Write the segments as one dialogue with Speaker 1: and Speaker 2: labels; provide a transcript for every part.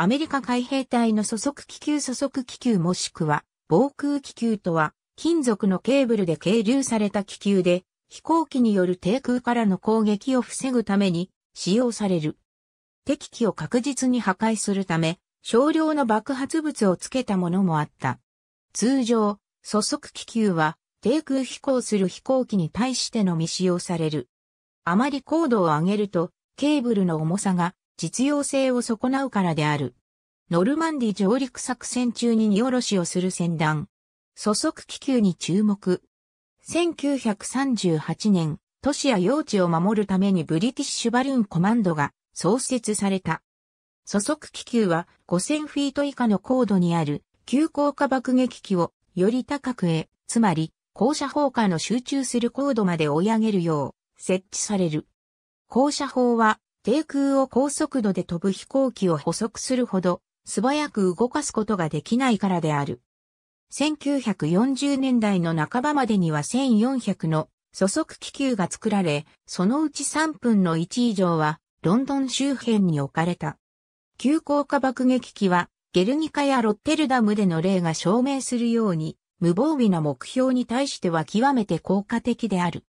Speaker 1: アメリカ海兵隊の素足気球素足気球もしくは防空気球とは金属のケーブルで係留された気球で飛行機による低空からの攻撃を防ぐために使用される。敵機を確実に破壊するため少量の爆発物をつけたものもあった。通常、素足気球は低空飛行する飛行機に対してのみ使用される。あまり高度を上げるとケーブルの重さが実用性を損なうからである。ノルマンディ上陸作戦中に荷下ろしをする船団。素速気球に注目。1938年、都市や用地を守るためにブリティッシュバルーンコマンドが創設された。素速気球は5000フィート以下の高度にある急降下爆撃機をより高くへ、つまり高射砲火の集中する高度まで追い上げるよう設置される。高射砲は低空を高速度で飛ぶ飛行機を捕捉するほど素早く動かすことができないからである。1940年代の半ばまでには1400の素速気球が作られ、そのうち3分の1以上はロンドン周辺に置かれた。急降下爆撃機はゲルニカやロッテルダムでの例が証明するように、無防備な目標に対しては極めて効果的である。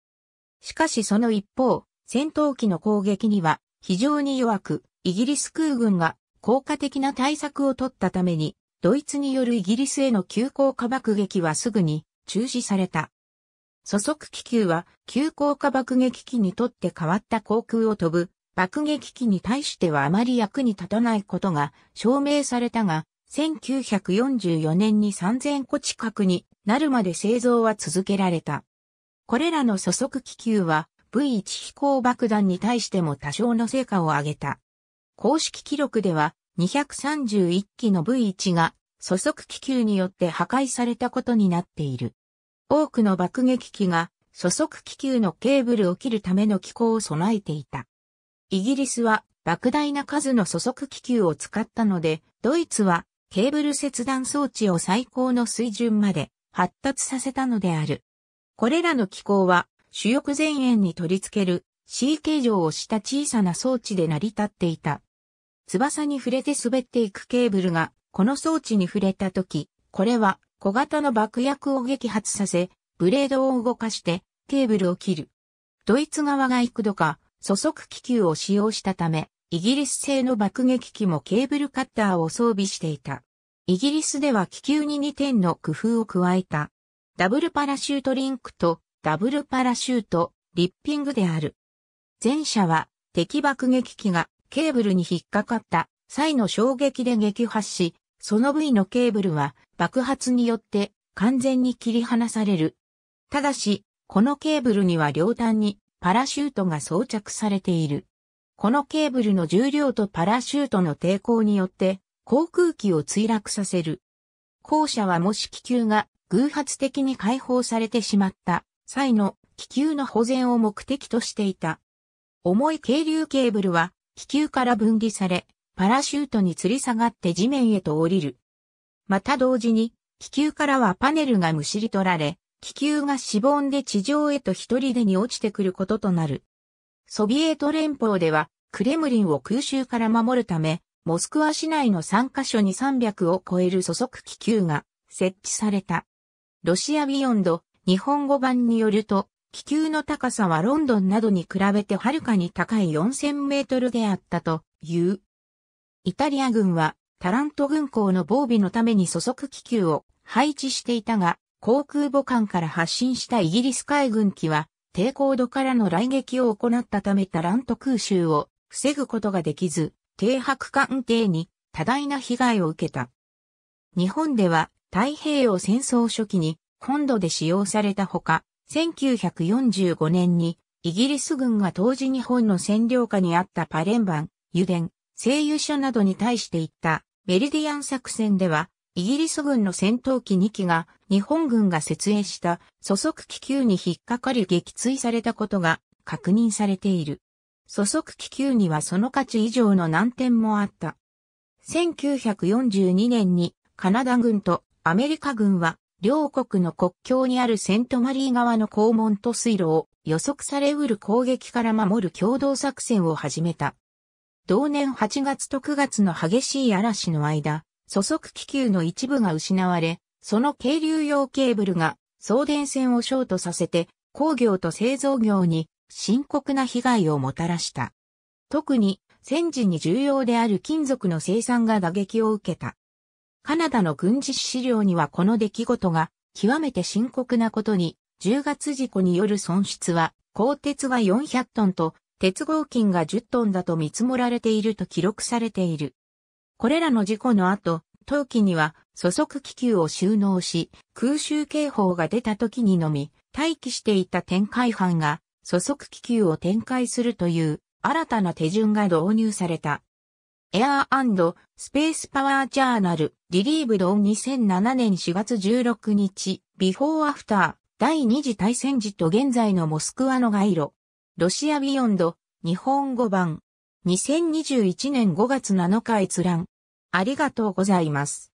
Speaker 1: しかしその一方、戦闘機の攻撃には非常に弱く、イギリス空軍が効果的な対策を取ったために、ドイツによるイギリスへの急降下爆撃はすぐに中止された。素速気球は急降下爆撃機にとって変わった航空を飛ぶ爆撃機に対してはあまり役に立たないことが証明されたが、1944年に3000個近くになるまで製造は続けられた。これらの素速気球は V1 飛行爆弾に対しても多少の成果を上げた。公式記録では231機の V1 が素速気球によって破壊されたことになっている。多くの爆撃機が素速気球のケーブルを切るための機構を備えていた。イギリスは莫大な数の素速気球を使ったので、ドイツはケーブル切断装置を最高の水準まで発達させたのである。これらの機構は主翼前縁に取り付ける C 形状をした小さな装置で成り立っていた。翼に触れて滑っていくケーブルが、この装置に触れたとき、これは小型の爆薬を撃発させ、ブレードを動かしてケーブルを切る。ドイツ側が幾度か粗速気球を使用したため、イギリス製の爆撃機もケーブルカッターを装備していた。イギリスでは気球に2点の工夫を加えた。ダブルパラシュートリンクとダブルパラシュート、リッピングである。前者は敵爆撃機がケーブルに引っかかった際の衝撃で撃破し、その部位のケーブルは爆発によって完全に切り離される。ただし、このケーブルには両端にパラシュートが装着されている。このケーブルの重量とパラシュートの抵抗によって航空機を墜落させる。後者はもし気球が偶発的に解放されてしまった際の気球の保全を目的としていた。重い軽流ケーブルは気球から分離され、パラシュートに吊り下がって地面へと降りる。また同時に、気球からはパネルがむしり取られ、気球がしぼんで地上へと一人でに落ちてくることとなる。ソビエト連邦では、クレムリンを空襲から守るため、モスクワ市内の3カ所に300を超える素足気球が設置された。ロシアビヨンド日本語版によると、気球の高さはロンドンなどに比べてはるかに高い4000メートルであったという。イタリア軍はタラント軍港の防備のために素足気球を配置していたが、航空母艦から発進したイギリス海軍機は低高度からの来撃を行ったためタラント空襲を防ぐことができず、停泊艦艇に多大な被害を受けた。日本では太平洋戦争初期に本土で使用されたほか、1945年にイギリス軍が当時日本の占領下にあったパレンバン、油田、製油所などに対していったメリディアン作戦では、イギリス軍の戦闘機2機が日本軍が設営した素速気球に引っかかり撃墜されたことが確認されている。素速気球にはその価値以上の難点もあった。1942年にカナダ軍とアメリカ軍は両国の国境にあるセントマリー側の肛門と水路を予測されうる攻撃から守る共同作戦を始めた。同年8月と9月の激しい嵐の間、粗速気球の一部が失われ、その軽流用ケーブルが送電線をショートさせて工業と製造業に深刻な被害をもたらした。特に戦時に重要である金属の生産が打撃を受けた。カナダの軍事資料にはこの出来事が極めて深刻なことに、10月事故による損失は、鋼鉄が400トンと、鉄合金が10トンだと見積もられていると記録されている。これらの事故の後、冬季には、素足気球を収納し、空襲警報が出た時にのみ、待機していた展開班が、素足気球を展開するという、新たな手順が導入された。エアースペースパワージャーナル、リリーブドン2007年4月16日、ビフォーアフター、第二次大戦時と現在のモスクワの街路。ロシアビヨンド、日本語版。2021年5月7日閲覧。ありがとうございます。